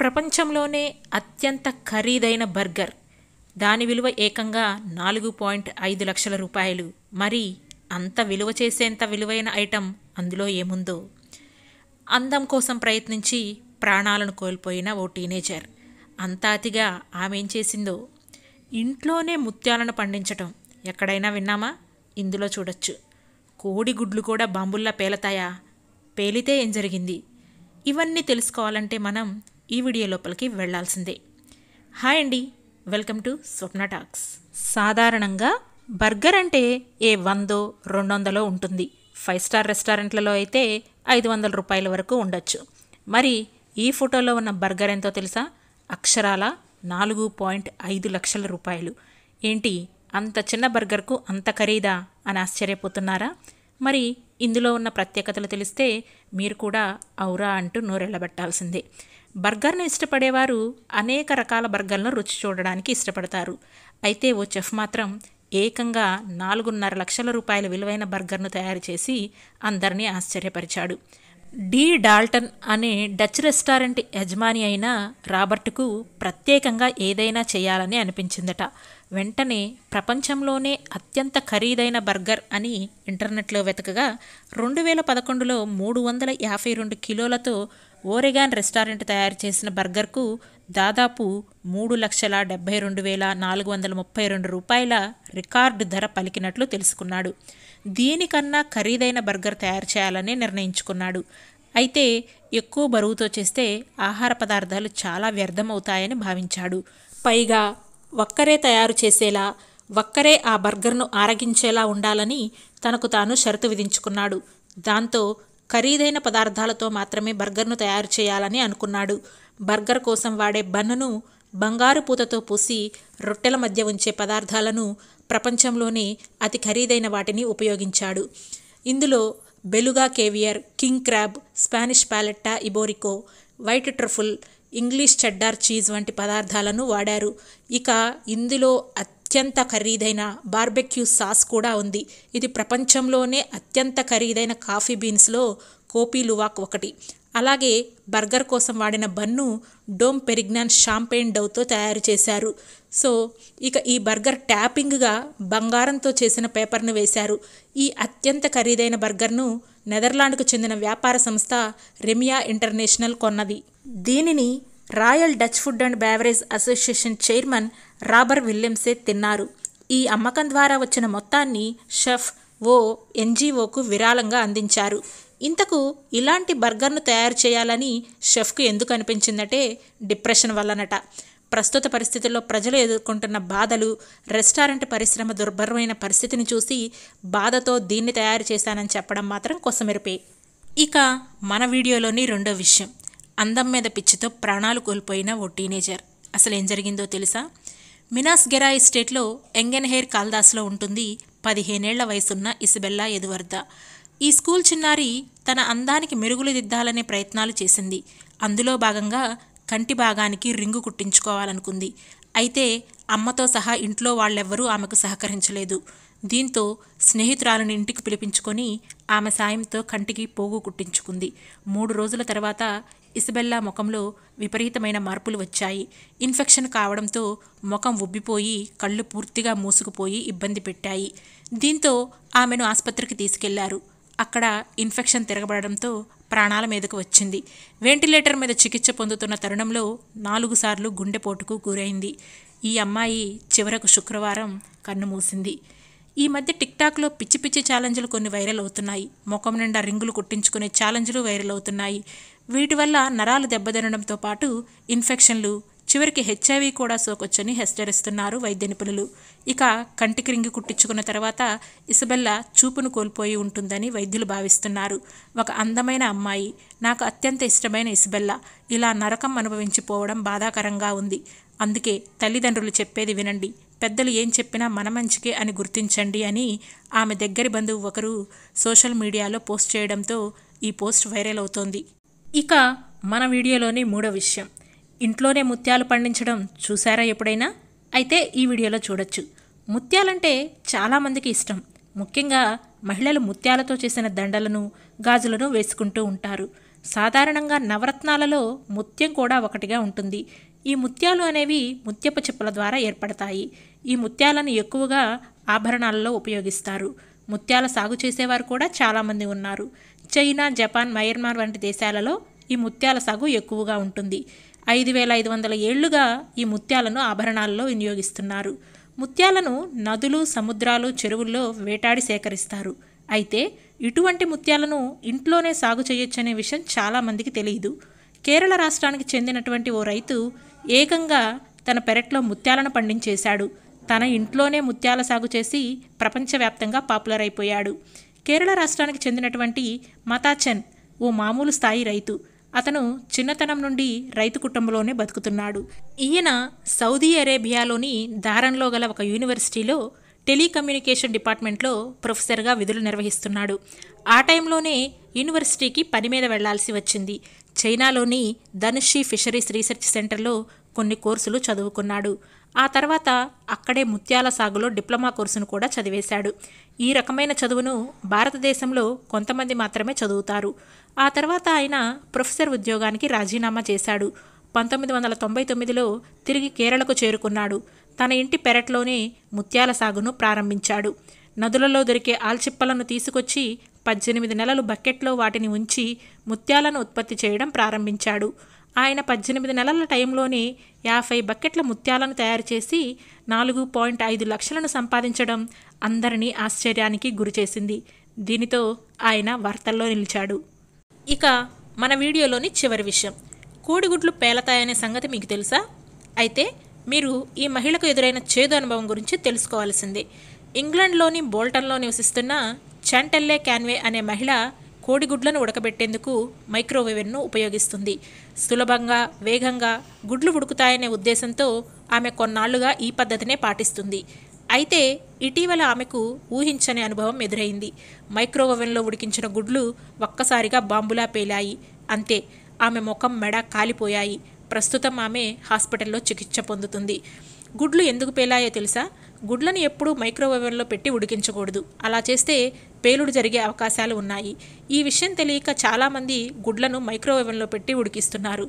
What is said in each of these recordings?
ప్రపంచంలోనే అత్యంత ఖరీదైన బర్గర్ దాని విలువ ఏకంగా నాలుగు పాయింట్ ఐదు లక్షల రూపాయలు మరి అంత విలువ చేసేంత విలువైన ఐటెం అందులో ఏముందో అందం కోసం ప్రయత్నించి ప్రాణాలను కోల్పోయిన ఓ టీనేజర్ అంతాతిగా అతిగా ఆమె ఏం చేసిందో ఇంట్లోనే ముత్యాలను పండించటం ఎక్కడైనా విన్నామా ఇందులో చూడొచ్చు కోడి గుడ్లు కూడా బాంబుల్లా పేలతాయా పేలితే ఏం జరిగింది ఇవన్నీ తెలుసుకోవాలంటే మనం ఈ వీడియో లోపలికి వెళ్లాల్సిందే హాయ్ అండి వెల్కమ్ టు స్వప్న టాక్స్ సాధారణంగా బర్గర్ అంటే ఏ వందో రెండు వందలో ఉంటుంది ఫైవ్ స్టార్ రెస్టారెంట్లలో అయితే ఐదు వందల రూపాయల వరకు ఉండొచ్చు మరి ఈ ఫోటోలో ఉన్న బర్గర్ ఎంతో తెలుసా అక్షరాల నాలుగు పాయింట్ ఐదు లక్షల రూపాయలు ఏంటి అంత చిన్న బర్గర్కు అంత ఖరీదా అని ఆశ్చర్యపోతున్నారా మరి ఇందులో ఉన్న ప్రత్యేకతలు తెలిస్తే మీరు కూడా ఔరా అంటూ నోరెళ్ళబెట్టాల్సిందే బర్గర్ను ఇష్టపడేవారు అనేక రకాల బర్గర్లను రుచి చూడడానికి ఇష్టపడతారు అయితే ఓ చెఫ్ మాత్రం ఏకంగా నాలుగున్నర లక్షల రూపాయల విలువైన బర్గర్ను తయారు చేసి అందరినీ ఆశ్చర్యపరిచాడు డీ డాల్టన్ అనే డచ్ రెస్టారెంట్ యజమాని అయిన రాబర్ట్కు ప్రత్యేకంగా ఏదైనా చేయాలని అనిపించిందట వెంటనే ప్రపంచంలోనే అత్యంత ఖరీదైన బర్గర్ అని ఇంటర్నెట్లో వెతకగా రెండు వేల పదకొండులో మూడు వందల యాభై రెండు కిలోలతో ఓరెగాన్ రెస్టారెంట్ తయారు చేసిన బర్గర్కు దాదాపు మూడు లక్షల డెబ్బై రెండు వేల నాలుగు వందల ముప్పై రెండు రూపాయల రికార్డు ధర పలికినట్లు తెలుసుకున్నాడు దీనికన్నా ఖరీదైన బర్గర్ తయారు చేయాలని నిర్ణయించుకున్నాడు అయితే ఎక్కువ బరువుతో చేస్తే ఆహార పదార్థాలు చాలా వ్యర్థమవుతాయని భావించాడు పైగా ఒక్కరే తయారు చేసేలా ఒక్కరే ఆ బర్గర్ను ఆరగించేలా ఉండాలని తనకు తాను షరతు విధించుకున్నాడు దాంతో ఖరీదైన పదార్థాలతో మాత్రమే బర్గర్ను తయారు చేయాలని అనుకున్నాడు బర్గర్ కోసం వాడే బన్నును బంగారు పూతతో పూసి రొట్టెల మధ్య ఉంచే పదార్థాలను ప్రపంచంలోనే అతి ఖరీదైన వాటిని ఉపయోగించాడు ఇందులో beluga caviar king crab Spanish paleta Iberico white truffle English cheddar cheese వంటి పదార్థాలను వాడారు ఇక ఇందులో అత్యంత ఖరీదైన బార్బెక్యూ సాస్ కూడా ఉంది ఇది ప్రపంచంలోనే అత్యంత ఖరీదైన కాఫీ బీన్స్లో కోపీ లువాక్ ఒకటి అలాగే బర్గర్ కోసం వాడిన బన్ను డోమ్ పెరిగ్నాన్ షాంపెయిన్ డౌతో తయారు చేశారు సో ఇక ఈ బర్గర్ ట్యాపింగ్గా బంగారంతో చేసిన పేపర్ను వేశారు ఈ అత్యంత ఖరీదైన బర్గర్ను నెదర్లాండ్కు చెందిన వ్యాపార సంస్థ రెమియా ఇంటర్నేషనల్ కొన్నది దీనిని royal Dutch food and beverage association chairman Robert విలియమ్సే తిన్నారు ఈ అమ్మకం ద్వారా వచ్చిన మొత్తాన్ని షెఫ్ ఓ ఎన్జిఓకు విరాళంగా అందించారు ఇంతకు ఇలాంటి బర్గర్ను తయారు చేయాలని షెఫ్కు ఎందుకు అనిపించిందంటే డిప్రెషన్ వల్లనట ప్రస్తుత పరిస్థితుల్లో ప్రజలు ఎదుర్కొంటున్న బాధలు రెస్టారెంట్ పరిశ్రమ దుర్భరమైన పరిస్థితిని చూసి బాధతో దీన్ని తయారు చేశానని చెప్పడం మాత్రం కొసమెరిపే ఇక మన వీడియోలోని రెండో విషయం అందం మీద పిచ్చితో ప్రాణాలు కోల్పోయిన ఓ టీనేజర్ అసలు ఏం జరిగిందో తెలుసా మినాస్ గెరా ఎస్టేట్లో ఎంగెన్హేర్ కాల్దాస్లో ఉంటుంది పదిహేనేళ్ల వయసున్న ఇసబెల్లా ఎదువర్ద ఈ స్కూల్ చిన్నారి తన అందానికి మెరుగులు దిద్దాలనే ప్రయత్నాలు చేసింది అందులో భాగంగా కంటి భాగానికి రింగు కుట్టించుకోవాలనుకుంది అయితే అమ్మతో సహా ఇంట్లో వాళ్ళెవ్వరూ ఆమెకు సహకరించలేదు దీంతో స్నేహితురాలను ఇంటికి పిలిపించుకొని ఆమె సాయంతో కంటికి పోగు కుట్టించుకుంది మూడు రోజుల తర్వాత ఇసబెల్లా ముఖంలో విపరీతమైన మార్పులు వచ్చాయి ఇన్ఫెక్షన్ కావడంతో ముఖం ఉబ్బిపోయి కళ్ళు పూర్తిగా మూసుకుపోయి ఇబ్బంది పెట్టాయి దీంతో ఆమెను ఆసుపత్రికి తీసుకెళ్లారు అక్కడ ఇన్ఫెక్షన్ తిరగబడడంతో ప్రాణాల మీదకు వచ్చింది వెంటిలేటర్ మీద చికిత్స పొందుతున్న తరుణంలో నాలుగు సార్లు గుండెపోటుకు గురైంది ఈ అమ్మాయి చివరకు శుక్రవారం కన్నుమూసింది ఈ మధ్య టిక్టాక్లో పిచ్చి పిచ్చి ఛాలెంజ్లు కొన్ని వైరల్ అవుతున్నాయి ముఖం నిండా రింగులు కుట్టించుకునే ఛాలెంజ్లు వైరల్ అవుతున్నాయి వీటి వల్ల నరాలు దెబ్బతినడంతో పాటు ఇన్ఫెక్షన్లు చివరికి హెచ్ఐవి కూడా సోకొచ్చని హెచ్చరిస్తున్నారు వైద్య నిపుణులు ఇక కంటి క్రింగి కుట్టించుకున్న తర్వాత ఇసబెల్లా చూపును కోల్పోయి ఉంటుందని వైద్యులు భావిస్తున్నారు ఒక అందమైన అమ్మాయి నాకు అత్యంత ఇష్టమైన ఇసబెల్లా ఇలా నరకం అనుభవించిపోవడం బాధాకరంగా ఉంది అందుకే తల్లిదండ్రులు చెప్పేది వినండి పెద్దలు ఏం చెప్పినా మన మంచికే అని గుర్తించండి అని ఆమె దగ్గరి బంధువు ఒకరు సోషల్ మీడియాలో పోస్ట్ చేయడంతో ఈ పోస్ట్ వైరల్ అవుతోంది ఇక మన వీడియోలోని మూడో విషయం ఇంట్లోనే ముత్యాలు పండించడం చూసారా ఎప్పుడైనా అయితే ఈ వీడియోలో చూడొచ్చు ముత్యాలంటే చాలామందికి ఇష్టం ముఖ్యంగా మహిళలు ముత్యాలతో చేసిన దండలను గాజులను వేసుకుంటూ ఉంటారు సాధారణంగా నవరత్నాలలో ముత్యం కూడా ఒకటిగా ఉంటుంది ఈ ముత్యాలు అనేవి ముత్యపు చెప్పుల ద్వారా ఏర్పడతాయి ఈ ముత్యాలను ఎక్కువగా ఆభరణాలలో ఉపయోగిస్తారు ముత్యాల సాగు చేసేవారు కూడా చాలామంది ఉన్నారు చైనా జపాన్ మయన్మార్ వంటి దేశాలలో ఈ ముత్యాల సాగు ఎక్కువగా ఉంటుంది ఐదు వేల ఐదు వందల ఏళ్లుగా ఈ ముత్యాలను ఆభరణాల్లో వినియోగిస్తున్నారు ముత్యాలను నదులు సముద్రాలు చెరువుల్లో వేటాడి సేకరిస్తారు అయితే ఇటువంటి ముత్యాలను ఇంట్లోనే సాగు చేయొచ్చనే విషయం చాలామందికి తెలియదు కేరళ రాష్ట్రానికి చెందినటువంటి ఓ రైతు ఏకంగా తన పెరట్లో ముత్యాలను పండించేశాడు తన ఇంట్లోనే ముత్యాల సాగు చేసి ప్రపంచవ్యాప్తంగా పాపులర్ అయిపోయాడు కేరళ రాష్ట్రానికి చెందినటువంటి మతాచన్ ఓ మామూలు స్థాయి రైతు అతను చిన్నతనం నుండి రైతు కుటుంబంలోనే బతుకుతున్నాడు ఈయన సౌదీ అరేబియాలోని దారంలో గల ఒక యూనివర్సిటీలో టెలికమ్యూనికేషన్ డిపార్ట్మెంట్లో ప్రొఫెసర్గా విధులు నిర్వహిస్తున్నాడు ఆ టైంలోనే యూనివర్సిటీకి పని మీద వెళ్లాల్సి వచ్చింది చైనాలోని ధనుషి ఫిషరీస్ రీసెర్చ్ సెంటర్లో కొన్ని కోర్సులు చదువుకున్నాడు ఆ తర్వాత అక్కడే ముత్యాల సాగులో డిప్లొమా కోర్సును కూడా చదివేశాడు ఈ రకమైన చదువును భారతదేశంలో కొంతమంది మాత్రమే చదువుతారు ఆ తర్వాత ఆయన ప్రొఫెసర్ ఉద్యోగానికి రాజీనామా చేశాడు పంతొమ్మిది వందల తొంభై తొమ్మిదిలో తిరిగి కేరళకు చేరుకున్నాడు తన ఇంటి పెరట్లోనే ముత్యాల సాగును ప్రారంభించాడు నదులలో దొరికే ఆల్చిప్పలను తీసుకొచ్చి పద్దెనిమిది నెలలు బకెట్లో వాటిని ఉంచి ముత్యాలను ఉత్పత్తి చేయడం ప్రారంభించాడు ఆయన పద్దెనిమిది నెలల టైంలోనే యాభై బకెట్ల ముత్యాలను తయారు చేసి నాలుగు పాయింట్ ఐదు లక్షలను సంపాదించడం అందరినీ ఆశ్చర్యానికి గురిచేసింది దీనితో ఆయన వార్తల్లో నిలిచాడు ఇక మన వీడియోలోని చివరి విషయం కోడిగుడ్లు పేలతాయనే సంగతి మీకు తెలుసా అయితే మీరు ఈ మహిళకు ఎదురైన చేదు అనుభవం గురించి తెలుసుకోవాల్సిందే ఇంగ్లాండ్లోని బోల్టన్లో నివసిస్తున్న చాంటెల్లే క్యాన్వే అనే మహిళ కోడిగుడ్లను ఉడకబెట్టేందుకు మైక్రోవేవెన్ను ఉపయోగిస్తుంది సులభంగా వేగంగా గుడ్లు ఉడుకుతాయనే ఉద్దేశంతో ఆమె కొన్నాళ్లుగా ఈ పద్ధతినే పాటిస్తుంది అయితే ఇటీవల ఆమెకు ఊహించని అనుభవం ఎదురైంది మైక్రోవేవెన్లో ఉడికించిన గుడ్లు ఒక్కసారిగా బాంబులా పేలాయి అంతే ఆమె ముఖం మెడ కాలిపోయాయి ప్రస్తుతం ఆమె హాస్పిటల్లో చికిత్స పొందుతుంది గుడ్లు ఎందుకు పేలాయో తెలుసా గుడ్లను ఎప్పుడూ మైక్రోవేవ్లో పెట్టి ఉడికించకూడదు అలా చేస్తే పేలుడు జరిగే అవకాశాలు ఉన్నాయి ఈ విషయం తెలియక చాలామంది గుడ్లను మైక్రోవేవ్లో పెట్టి ఉడికిస్తున్నారు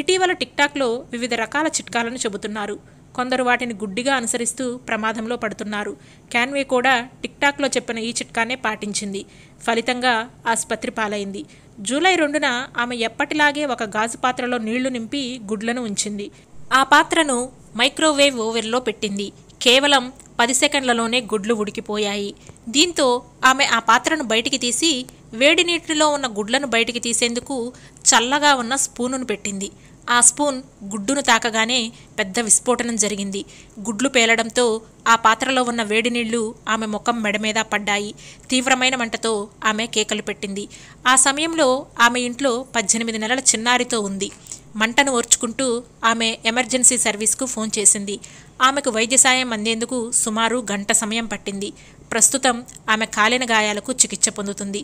ఇటీవల టిక్టాక్లో వివిధ రకాల చిట్కాలను చెబుతున్నారు కొందరు వాటిని గుడ్డిగా అనుసరిస్తూ ప్రమాదంలో పడుతున్నారు క్యాన్వే కూడా టిక్టాక్లో చెప్పిన ఈ చిట్కానే పాటించింది ఫలితంగా ఆసుపత్రి పాలైంది జూలై రెండున ఆమె ఎప్పటిలాగే ఒక గాజు పాత్రలో నీళ్లు నింపి గుడ్లను ఉంచింది ఆ పాత్రను మైక్రోవేవ్ ఓవెన్లో పెట్టింది కేవలం పది సెకండ్లలోనే గుడ్లు ఉడికిపోయాయి దీంతో ఆమె ఆ పాత్రను బయటికి తీసి వేడి నీటిలో ఉన్న గుడ్లను బయటికి తీసేందుకు చల్లగా ఉన్న స్పూనును పెట్టింది ఆ స్పూన్ గుడ్డును తాకగానే పెద్ద విస్ఫోటనం జరిగింది గుడ్లు పేలడంతో ఆ పాత్రలో ఉన్న వేడి నీళ్లు ఆమె ముఖం మెడ మీద పడ్డాయి తీవ్రమైన మంటతో ఆమె కేకలు పెట్టింది ఆ సమయంలో ఆమె ఇంట్లో పద్దెనిమిది నెలల చిన్నారితో ఉంది మంటను ఓర్చుకుంటూ ఆమె ఎమర్జెన్సీ సర్వీస్కు ఫోన్ చేసింది ఆమెకు వైద్య సాయం అందేందుకు సుమారు గంట సమయం పట్టింది ప్రస్తుతం ఆమె కాలిన గాయాలకు చికిత్స పొందుతుంది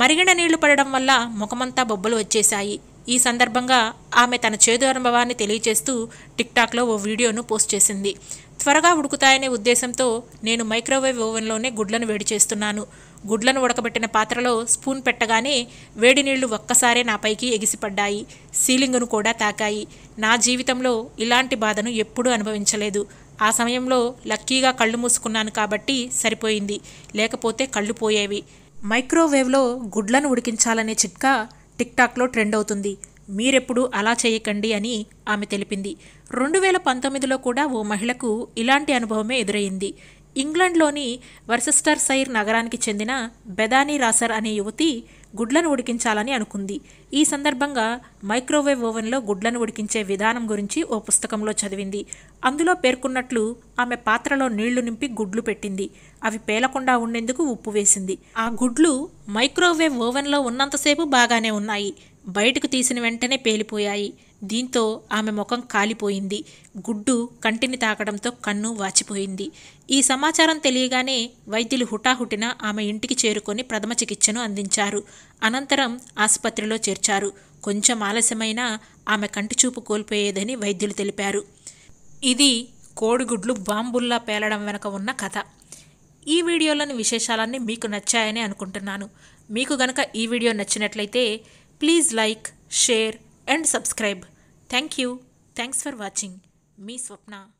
మరిగిన నీళ్లు పడడం వల్ల ముఖమంతా బొబ్బలు వచ్చేశాయి ఈ సందర్భంగా ఆమె తన చేదు అనుభవాన్ని తెలియజేస్తూ టిక్టాక్లో ఓ వీడియోను పోస్ట్ చేసింది త్వరగా ఉడుకుతాయనే ఉద్దేశంతో నేను మైక్రోవేవ్ ఓవెన్లోనే గుడ్లను వేడి చేస్తున్నాను గుడ్లను ఉడకబెట్టిన పాత్రలో స్పూన్ పెట్టగానే వేడి నీళ్లు ఒక్కసారే నాపైకి ఎగిసిపడ్డాయి సీలింగును కూడా తాకాయి నా జీవితంలో ఇలాంటి బాధను ఎప్పుడూ అనుభవించలేదు ఆ సమయంలో లక్కీగా కళ్ళు మూసుకున్నాను కాబట్టి సరిపోయింది లేకపోతే కళ్ళు పోయేవి మైక్రోవేవ్లో గుడ్లను ఉడికించాలనే చిట్కా టిక్టాక్లో ట్రెండ్ అవుతుంది మీరెప్పుడు అలా చేయకండి అని ఆమె తెలిపింది రెండు వేల పంతొమ్మిదిలో కూడా ఓ మహిళకు ఇలాంటి అనుభవమే ఎదురయ్యింది ఇంగ్లండ్లోని వర్సెస్టర్ సైర్ నగరానికి చెందిన బెదానీ రాసర్ అనే యువతి గుడ్లను ఉడికించాలని అనుకుంది ఈ సందర్భంగా మైక్రోవేవ్ ఓవెన్లో గుడ్లను ఉడికించే విధానం గురించి ఓ పుస్తకంలో చదివింది అందులో పేర్కొన్నట్లు ఆమె పాత్రలో నీళ్లు నింపి గుడ్లు పెట్టింది అవి పేలకుండా ఉండేందుకు ఉప్పు వేసింది ఆ గుడ్లు మైక్రోవేవ్ ఓవెన్లో ఉన్నంతసేపు బాగానే ఉన్నాయి బయటకు తీసిన వెంటనే పేలిపోయాయి దీంతో ఆమె ముఖం కాలిపోయింది గుడ్డు కంటిని తాకడంతో కన్ను వాచిపోయింది ఈ సమాచారం తెలియగానే వైద్యులు హుటాహుటిన ఆమె ఇంటికి చేరుకొని ప్రథమ చికిత్సను అందించారు అనంతరం ఆసుపత్రిలో చేర్చారు కొంచెం ఆలస్యమైనా ఆమె కంటిచూపు కోల్పోయేదని వైద్యులు తెలిపారు ఇది కోడిగుడ్లు బాంబుల్లా పేలడం వెనుక ఉన్న కథ ఈ వీడియోలోని విశేషాలన్నీ మీకు నచ్చాయని అనుకుంటున్నాను మీకు గనక ఈ వీడియో నచ్చినట్లయితే please like share and subscribe. Thank you. Thanks for watching. Me Swapna.